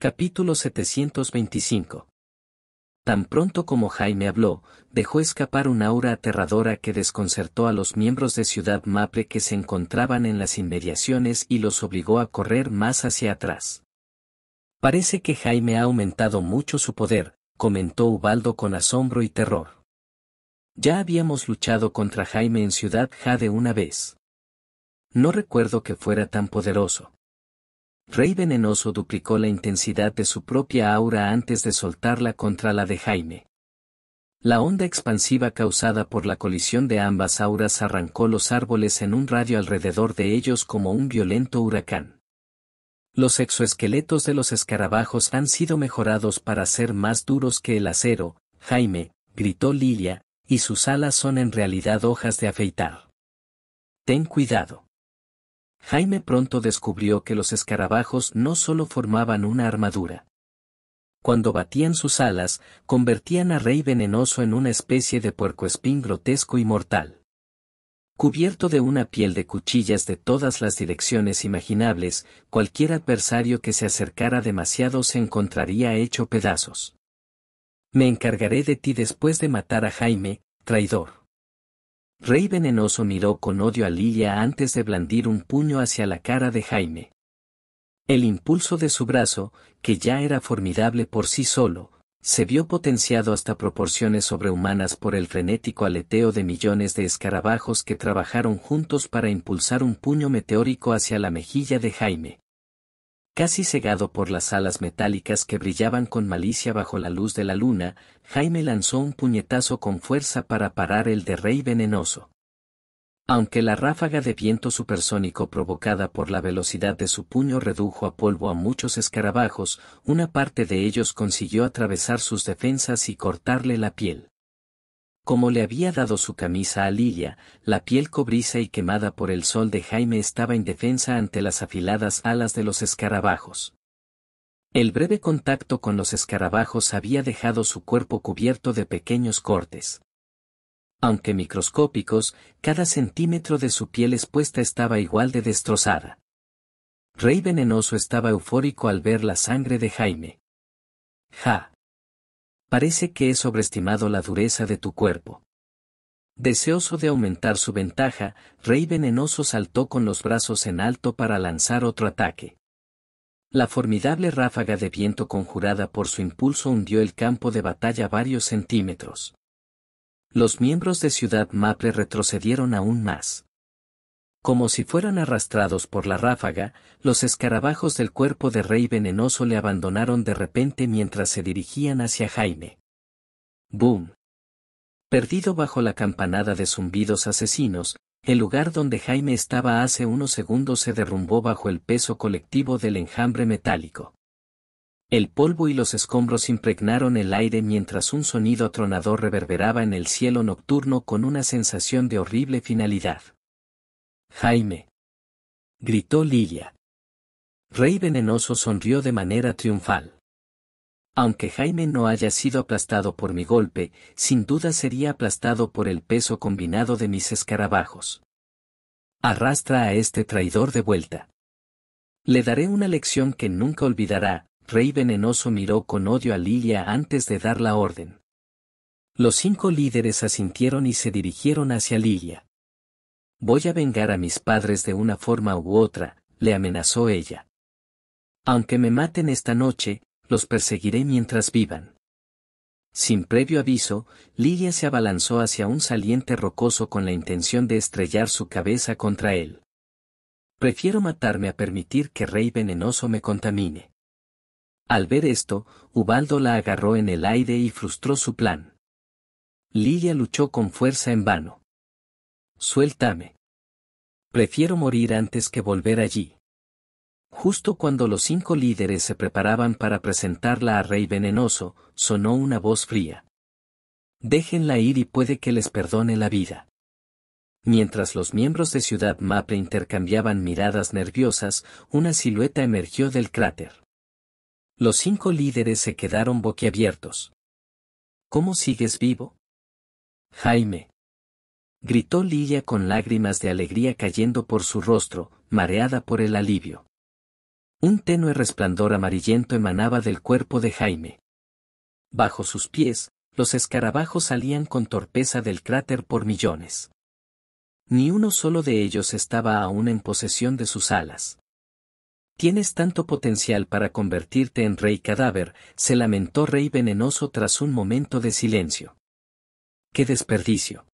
Capítulo 725. Tan pronto como Jaime habló, dejó escapar una aura aterradora que desconcertó a los miembros de Ciudad Mapre que se encontraban en las inmediaciones y los obligó a correr más hacia atrás. Parece que Jaime ha aumentado mucho su poder, comentó Ubaldo con asombro y terror. Ya habíamos luchado contra Jaime en Ciudad Jade una vez. No recuerdo que fuera tan poderoso. Rey Venenoso duplicó la intensidad de su propia aura antes de soltarla contra la de Jaime. La onda expansiva causada por la colisión de ambas auras arrancó los árboles en un radio alrededor de ellos como un violento huracán. Los exoesqueletos de los escarabajos han sido mejorados para ser más duros que el acero, Jaime, gritó Lilia, y sus alas son en realidad hojas de afeitar. Ten cuidado. Jaime pronto descubrió que los escarabajos no solo formaban una armadura. Cuando batían sus alas, convertían a Rey Venenoso en una especie de puercoespín grotesco y mortal. Cubierto de una piel de cuchillas de todas las direcciones imaginables, cualquier adversario que se acercara demasiado se encontraría hecho pedazos. Me encargaré de ti después de matar a Jaime, traidor. Rey Venenoso miró con odio a Lilia antes de blandir un puño hacia la cara de Jaime. El impulso de su brazo, que ya era formidable por sí solo, se vio potenciado hasta proporciones sobrehumanas por el frenético aleteo de millones de escarabajos que trabajaron juntos para impulsar un puño meteórico hacia la mejilla de Jaime. Casi cegado por las alas metálicas que brillaban con malicia bajo la luz de la luna, Jaime lanzó un puñetazo con fuerza para parar el de rey venenoso. Aunque la ráfaga de viento supersónico provocada por la velocidad de su puño redujo a polvo a muchos escarabajos, una parte de ellos consiguió atravesar sus defensas y cortarle la piel. Como le había dado su camisa a Lilia, la piel cobriza y quemada por el sol de Jaime estaba indefensa ante las afiladas alas de los escarabajos. El breve contacto con los escarabajos había dejado su cuerpo cubierto de pequeños cortes. Aunque microscópicos, cada centímetro de su piel expuesta estaba igual de destrozada. Rey Venenoso estaba eufórico al ver la sangre de Jaime. Ja. Parece que he sobreestimado la dureza de tu cuerpo. Deseoso de aumentar su ventaja, Rey Venenoso saltó con los brazos en alto para lanzar otro ataque. La formidable ráfaga de viento conjurada por su impulso hundió el campo de batalla varios centímetros. Los miembros de Ciudad Maple retrocedieron aún más. Como si fueran arrastrados por la ráfaga, los escarabajos del cuerpo de Rey Venenoso le abandonaron de repente mientras se dirigían hacia Jaime. ¡Boom! Perdido bajo la campanada de zumbidos asesinos, el lugar donde Jaime estaba hace unos segundos se derrumbó bajo el peso colectivo del enjambre metálico. El polvo y los escombros impregnaron el aire mientras un sonido tronador reverberaba en el cielo nocturno con una sensación de horrible finalidad. Jaime. Gritó Lilia. Rey Venenoso sonrió de manera triunfal. Aunque Jaime no haya sido aplastado por mi golpe, sin duda sería aplastado por el peso combinado de mis escarabajos. Arrastra a este traidor de vuelta. Le daré una lección que nunca olvidará, Rey Venenoso miró con odio a Lilia antes de dar la orden. Los cinco líderes asintieron y se dirigieron hacia Lilia. Voy a vengar a mis padres de una forma u otra, le amenazó ella. Aunque me maten esta noche, los perseguiré mientras vivan. Sin previo aviso, Lilia se abalanzó hacia un saliente rocoso con la intención de estrellar su cabeza contra él. Prefiero matarme a permitir que Rey Venenoso me contamine. Al ver esto, Ubaldo la agarró en el aire y frustró su plan. Lilia luchó con fuerza en vano. Suéltame. Prefiero morir antes que volver allí. Justo cuando los cinco líderes se preparaban para presentarla a Rey Venenoso, sonó una voz fría. Déjenla ir y puede que les perdone la vida. Mientras los miembros de Ciudad Maple intercambiaban miradas nerviosas, una silueta emergió del cráter. Los cinco líderes se quedaron boquiabiertos. ¿Cómo sigues vivo? Jaime gritó Lilia con lágrimas de alegría cayendo por su rostro, mareada por el alivio. Un tenue resplandor amarillento emanaba del cuerpo de Jaime. Bajo sus pies, los escarabajos salían con torpeza del cráter por millones. Ni uno solo de ellos estaba aún en posesión de sus alas. Tienes tanto potencial para convertirte en rey cadáver, se lamentó Rey Venenoso tras un momento de silencio. ¡Qué desperdicio!